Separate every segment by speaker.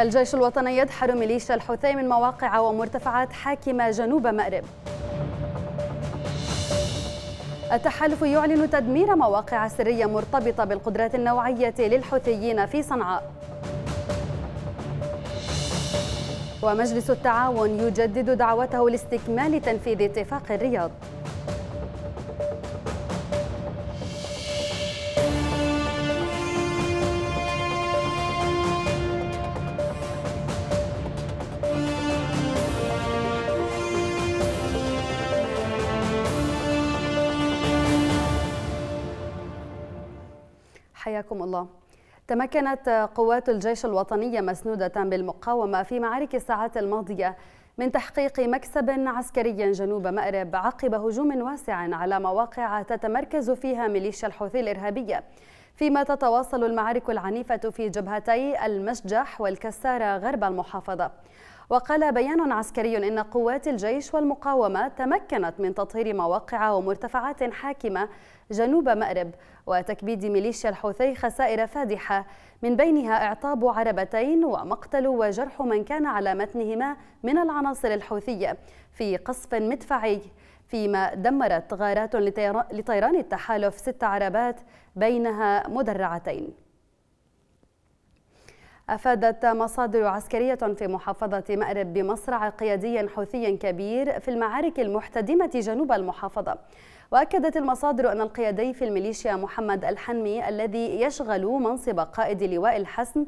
Speaker 1: الجيش الوطني يدحر ميليشيا الحوثي من مواقع ومرتفعات حاكمة جنوب مأرب التحالف يعلن تدمير مواقع سرية مرتبطة بالقدرات النوعية للحوثيين في صنعاء ومجلس التعاون يجدد دعوته لاستكمال تنفيذ اتفاق الرياض حياكم الله تمكنت قوات الجيش الوطني مسنودة بالمقاومة في معارك الساعات الماضية من تحقيق مكسب عسكري جنوب مأرب عقب هجوم واسع على مواقع تتمركز فيها ميليشيا الحوثي الإرهابية فيما تتواصل المعارك العنيفة في جبهتي المشجح والكسارة غرب المحافظة وقال بيان عسكري إن قوات الجيش والمقاومة تمكنت من تطهير مواقع ومرتفعات حاكمة جنوب مأرب وتكبيد ميليشيا الحوثي خسائر فادحة من بينها إعطاب عربتين ومقتل وجرح من كان على متنهما من العناصر الحوثية في قصف مدفعي فيما دمرت غارات لطيران التحالف ست عربات بينها مدرعتين أفادت مصادر عسكرية في محافظة مأرب بمصرع قيادي حوثي كبير في المعارك المحتدمة جنوب المحافظة وأكدت المصادر أن القيادي في الميليشيا محمد الحنمي الذي يشغل منصب قائد لواء الحسم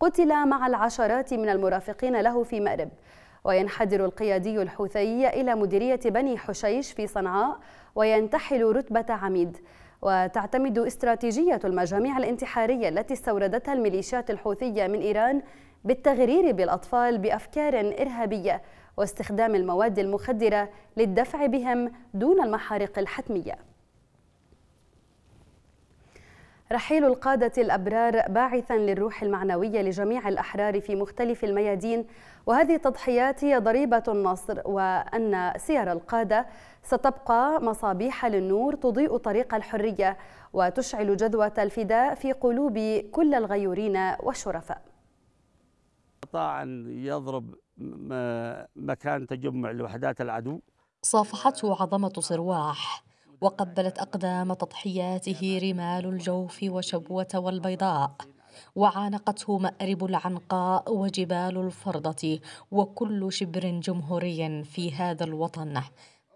Speaker 1: قتل مع العشرات من المرافقين له في مأرب وينحدر القيادي الحوثي إلى مديرية بني حشيش في صنعاء وينتحل رتبة عميد وتعتمد استراتيجية المجاميع الانتحارية التي استوردتها الميليشيات الحوثية من إيران بالتغرير بالأطفال بأفكار إرهابية واستخدام المواد المخدرة للدفع بهم دون المحارق الحتمية رحيل القادة الأبرار باعثا للروح المعنوية لجميع الأحرار في مختلف الميادين وهذه التضحيات هي ضريبة النصر وأن سير القادة ستبقى مصابيح للنور تضيء طريق الحرية وتشعل جذوة الفداء في قلوب كل الغيورين والشرفاء
Speaker 2: استطاع أن يضرب
Speaker 3: مكان تجمع لوحدات العدو
Speaker 1: صافحته عظمة صرواح
Speaker 2: وقبلت أقدام تضحياته رمال الجوف وشبوة والبيضاء وعانقته مأرب العنقاء وجبال الفرضة وكل شبر جمهوري في هذا الوطن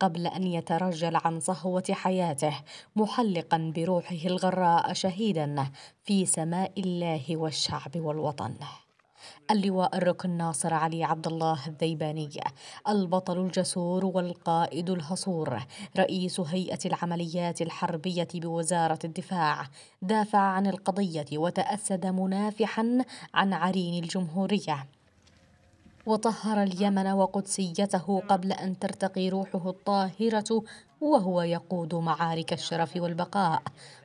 Speaker 2: قبل أن يترجل عن صهوة حياته محلقا بروحه الغراء شهيدا في سماء الله والشعب والوطن اللواء الركن ناصر علي عبد الله الذيباني البطل الجسور والقائد الهصور رئيس هيئة العمليات الحربية بوزارة الدفاع دافع عن القضية وتأسد منافحا عن عرين الجمهورية وطهر اليمن وقدسيته قبل أن ترتقي روحه الطاهرة وهو يقود معارك الشرف والبقاء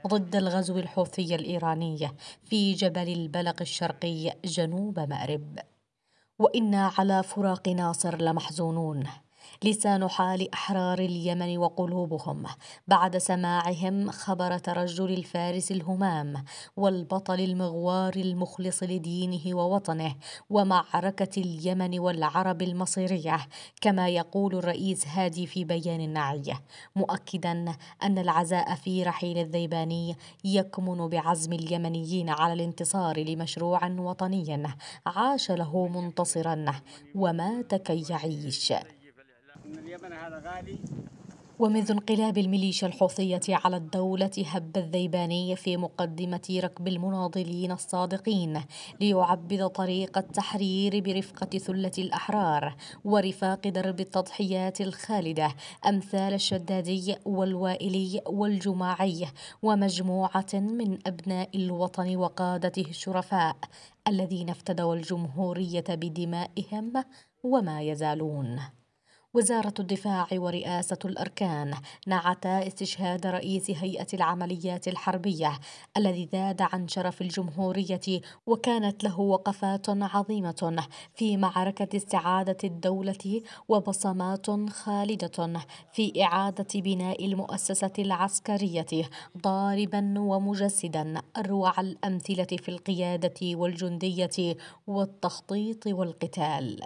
Speaker 2: ضد الغزو الحوثي الإيراني في جبل البلق الشرقي جنوب مأرب وإنا على فراق ناصر لمحزونون لسان حال أحرار اليمن وقلوبهم بعد سماعهم خبر ترجل الفارس الهمام والبطل المغوار المخلص لدينه ووطنه ومعركة اليمن والعرب المصيرية كما يقول الرئيس هادي في بيان النعيه مؤكدا أن العزاء في رحيل الذيباني يكمن بعزم اليمنيين على الانتصار لمشروع وطني عاش له منتصرا ومات كي يعيش اليمن هذا غالي ومنذ انقلاب الميليشيا الحوثية على الدولة هب الذيباني في مقدمة ركب المناضلين الصادقين ليعبد طريق التحرير برفقة ثلة الأحرار ورفاق درب التضحيات الخالدة أمثال الشدادي والوائلي والجماعي ومجموعة من أبناء الوطن وقادته الشرفاء الذين افتدوا الجمهورية بدمائهم وما يزالون وزارة الدفاع ورئاسة الأركان نعتا استشهاد رئيس هيئة العمليات الحربية الذي ذاد عن شرف الجمهورية وكانت له وقفات عظيمة في معركة استعادة الدولة وبصمات خالدة في إعادة بناء المؤسسة العسكرية ضاربا ومجسدا أروع الأمثلة في القيادة والجندية والتخطيط والقتال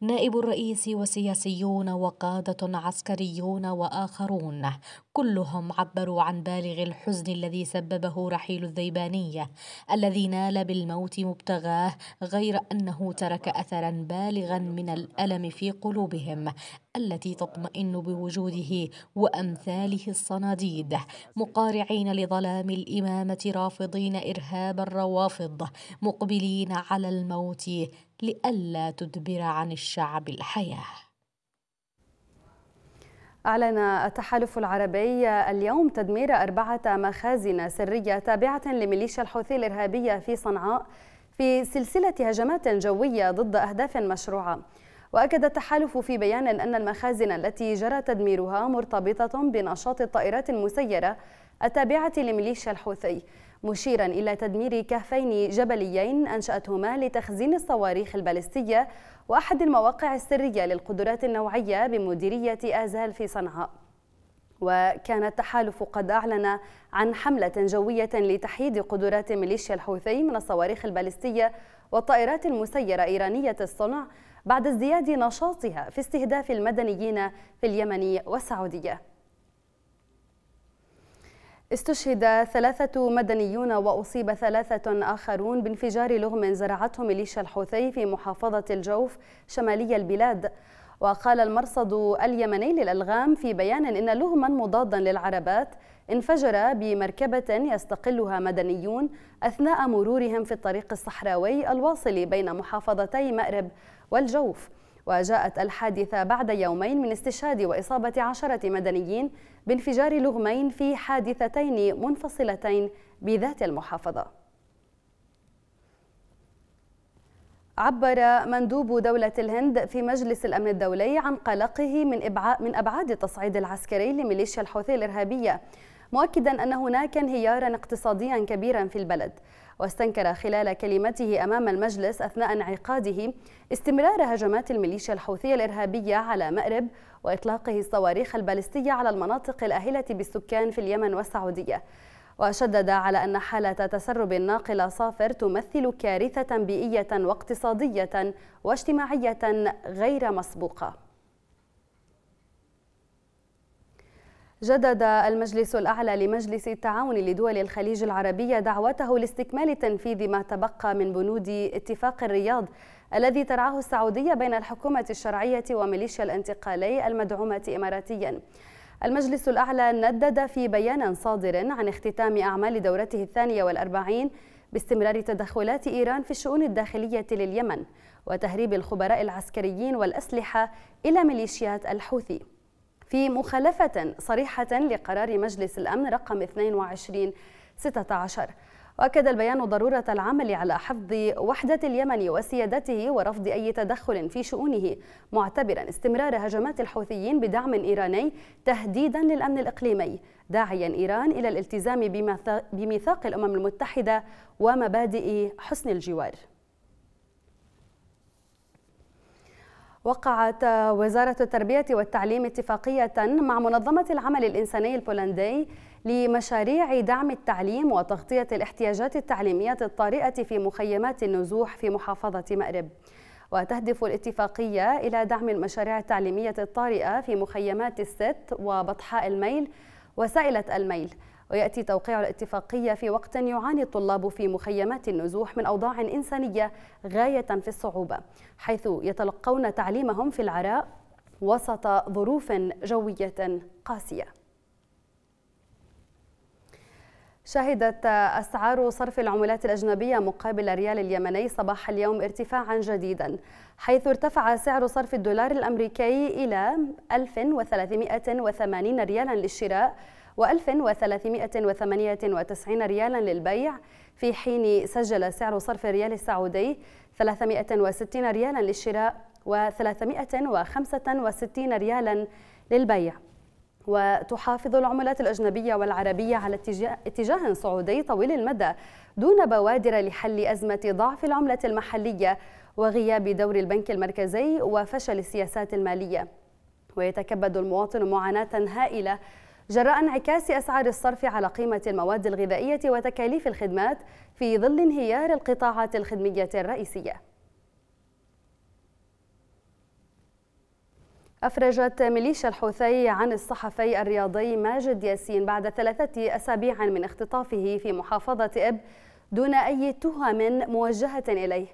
Speaker 2: نائب الرئيس وسياسيون وقادة عسكريون وآخرون كلهم عبروا عن بالغ الحزن الذي سببه رحيل الذيبانية الذي نال بالموت مبتغاه غير أنه ترك أثرا بالغا من الألم في قلوبهم التي تطمئن بوجوده وأمثاله الصناديد مقارعين لظلام الإمامة رافضين إرهاب الروافض مقبلين على الموت لئلا تدبر عن الشعب الحياه
Speaker 1: أعلن التحالف العربي اليوم تدمير أربعة مخازن سرية تابعة لميليشيا الحوثي الإرهابية في صنعاء في سلسلة هجمات جوية ضد أهداف مشروعة وأكد التحالف في بيان أن المخازن التي جرى تدميرها مرتبطة بنشاط الطائرات المسيرة التابعة لميليشيا الحوثي مشيرا إلى تدمير كهفين جبليين أنشأتهما لتخزين الصواريخ البالستية وأحد المواقع السرية للقدرات النوعية بمديرية آزال في صنعاء وكان التحالف قد أعلن عن حملة جوية لتحييد قدرات ميليشيا الحوثي من الصواريخ البالستية والطائرات المسيرة إيرانية الصنع بعد ازدياد نشاطها في استهداف المدنيين في اليمن والسعودية استشهد ثلاثة مدنيون وأصيب ثلاثة آخرون بانفجار لغم زرعته ميليشيا الحوثي في محافظة الجوف شمالي البلاد وقال المرصد اليمني للألغام في بيان إن لغما مضادا للعربات انفجر بمركبة يستقلها مدنيون أثناء مرورهم في الطريق الصحراوي الواصل بين محافظتي مأرب والجوف وجاءت الحادثة بعد يومين من استشهاد وإصابة عشرة مدنيين بانفجار لغمين في حادثتين منفصلتين بذات المحافظة عبر مندوب دولة الهند في مجلس الأمن الدولي عن قلقه من من أبعاد التصعيد العسكري لميليشيا الحوثي الإرهابية مؤكدا أن هناك انهيارا اقتصاديا كبيرا في البلد واستنكر خلال كلمته أمام المجلس أثناء انعقاده استمرار هجمات الميليشيا الحوثية الإرهابية على مأرب وإطلاقه الصواريخ البالستية على المناطق الأهلة بالسكان في اليمن والسعودية وشدد على أن حالة تسرب الناقلة صافر تمثل كارثة بيئية واقتصادية واجتماعية غير مسبوقة جدد المجلس الأعلى لمجلس التعاون لدول الخليج العربية دعوته لاستكمال تنفيذ ما تبقى من بنود اتفاق الرياض الذي ترعاه السعودية بين الحكومة الشرعية وميليشيا الانتقالي المدعومة إماراتياً المجلس الأعلى ندد في بيان صادر عن اختتام أعمال دورته الثانية والأربعين باستمرار تدخلات إيران في الشؤون الداخلية لليمن وتهريب الخبراء العسكريين والأسلحة إلى ميليشيات الحوثي في مخالفة صريحة لقرار مجلس الأمن رقم 22 16 وأكد البيان ضرورة العمل على حفظ وحدة اليمن وسيادته ورفض أي تدخل في شؤونه معتبرا استمرار هجمات الحوثيين بدعم إيراني تهديدا للأمن الإقليمي داعيا إيران إلى الالتزام بميثاق الأمم المتحدة ومبادئ حسن الجوار وقعت وزارة التربية والتعليم اتفاقية مع منظمة العمل الإنساني البولندي لمشاريع دعم التعليم وتغطية الاحتياجات التعليمية الطارئة في مخيمات النزوح في محافظة مأرب وتهدف الاتفاقية إلى دعم المشاريع التعليمية الطارئة في مخيمات الست وبطحاء الميل وسائلة الميل ويأتي توقيع الاتفاقية في وقت يعاني الطلاب في مخيمات النزوح من أوضاع إنسانية غاية في الصعوبة حيث يتلقون تعليمهم في العراء وسط ظروف جوية قاسية شهدت أسعار صرف العملات الأجنبية مقابل الريال اليمني صباح اليوم ارتفاعا جديدا حيث ارتفع سعر صرف الدولار الأمريكي إلى 1380 ريالا للشراء و1398 ريالا للبيع في حين سجل سعر صرف الريال السعودي 360 ريالا للشراء و365 ريالا للبيع وتحافظ العملات الأجنبية والعربية على اتجاه صعودي طويل المدى دون بوادر لحل أزمة ضعف العملة المحلية وغياب دور البنك المركزي وفشل السياسات المالية ويتكبد المواطن معاناة هائلة جراء انعكاس أسعار الصرف على قيمة المواد الغذائية وتكاليف الخدمات في ظل انهيار القطاعات الخدمية الرئيسية أفرجت ميليشيا الحوثي عن الصحفي الرياضي ماجد ياسين بعد ثلاثة أسابيع من اختطافه في محافظة إب دون أي تهم موجهة إليه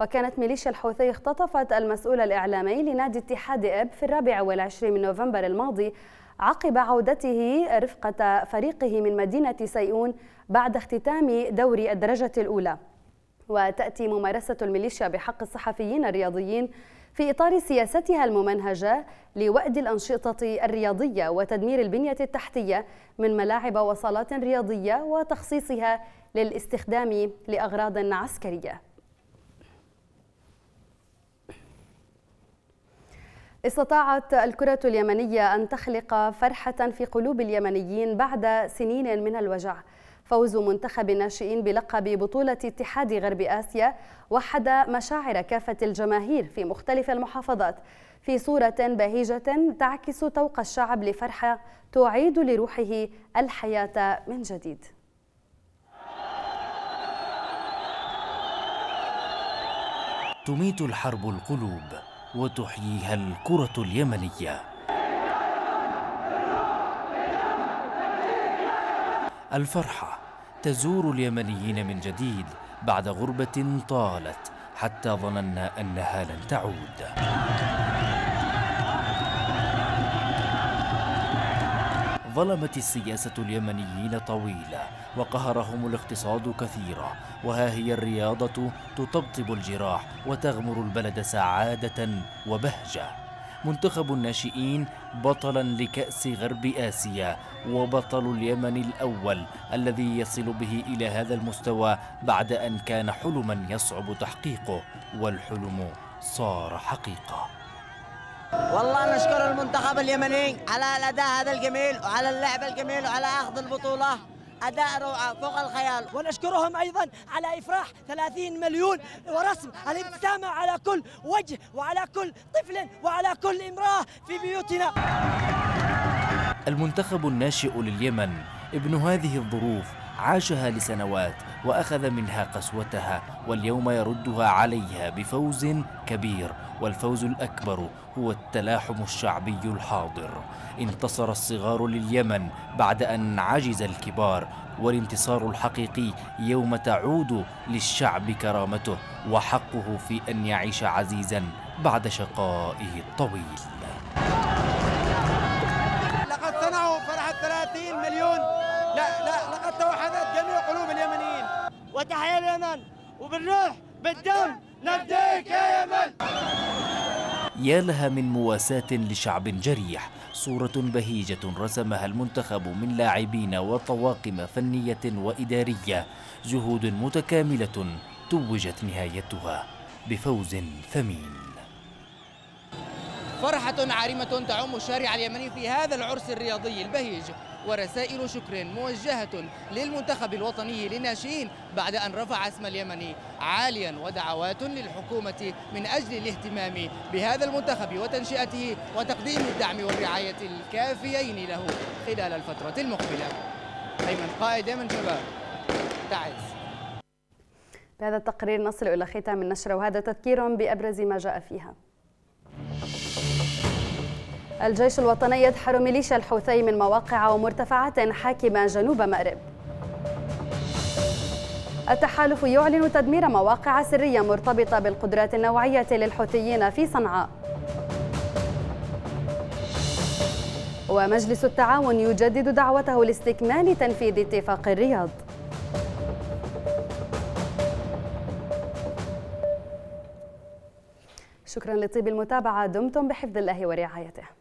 Speaker 1: وكانت ميليشيا الحوثي اختطفت المسؤول الإعلامي لنادي اتحاد إب في الرابع والعشرين من نوفمبر الماضي عقب عودته رفقة فريقه من مدينة سيئون بعد اختتام دور الدرجة الأولى وتأتي ممارسة الميليشيا بحق الصحفيين الرياضيين في إطار سياستها الممنهجة لوأد الأنشطة الرياضية وتدمير البنية التحتية من ملاعب وصالات رياضية وتخصيصها للاستخدام لأغراض عسكرية استطاعت الكرة اليمنية أن تخلق فرحة في قلوب اليمنيين بعد سنين من الوجع فوز منتخب الناشئين بلقب بطولة اتحاد غرب آسيا وحد مشاعر كافة الجماهير في مختلف المحافظات في صورة بهيجة تعكس توق الشعب لفرحة تعيد لروحه الحياة من جديد
Speaker 3: تميت الحرب القلوب وتحييها الكرة اليمنية الفرحة تزور اليمنيين من جديد بعد غربة طالت حتى ظننا أنها لن تعود ظلمت السياسة اليمنيين طويلة وقهرهم الاقتصاد كثيرا وها هي الرياضة تطبطب الجراح وتغمر البلد سعادة وبهجة منتخب الناشئين بطلا لكأس غرب آسيا وبطل اليمن الأول الذي يصل به إلى هذا المستوى بعد أن كان حلما يصعب تحقيقه والحلم صار حقيقه والله نشكر المنتخب اليمني على الاداء هذا الجميل وعلى اللعب الجميل وعلى اخذ البطوله اداء روعه فوق الخيال ونشكرهم ايضا على افراح 30 مليون ورسم الابتسامه على كل وجه وعلى كل طفل وعلى
Speaker 1: كل امراه في بيوتنا
Speaker 3: المنتخب الناشئ لليمن ابن هذه الظروف عاشها لسنوات واخذ منها قسوتها واليوم يردها عليها بفوز كبير والفوز الاكبر هو التلاحم الشعبي الحاضر انتصر الصغار لليمن بعد ان عجز الكبار والانتصار الحقيقي يوم تعود للشعب كرامته وحقه في ان يعيش عزيزا بعد شقائه الطويل لقد صنعوا فرح الثلاثين مليون لا لا لقد توحدت جميع قلوب اليمنيين وتحيا اليمن وبالروح بالدم نبديك يا يمن يا لها من مواساة لشعب جريح صورة بهيجة رسمها المنتخب من لاعبين وطواقم فنية وإدارية جهود متكاملة توجت نهايتها بفوز ثمين فرحة عارمة تعم الشارع اليمني في هذا العرس الرياضي البهيج ورسائل شكر موجهة للمنتخب الوطني للناشئين بعد أن رفع اسم اليمني عاليا ودعوات للحكومة من أجل الاهتمام بهذا المنتخب وتنشئته وتقديم الدعم والرعاية الكافيين له خلال الفترة المقبلة أيمن قائد من شباب تعز
Speaker 1: بهذا التقرير نصل إلى ختام النشرة وهذا تذكير بأبرز ما جاء فيها الجيش الوطني يدحر ميليشيا الحوثي من مواقع ومرتفعات حاكمة جنوب مأرب التحالف يعلن تدمير مواقع سرية مرتبطة بالقدرات النوعية للحوثيين في صنعاء ومجلس التعاون يجدد دعوته لاستكمال تنفيذ اتفاق الرياض شكرا لطيب المتابعة دمتم بحفظ الله ورعايته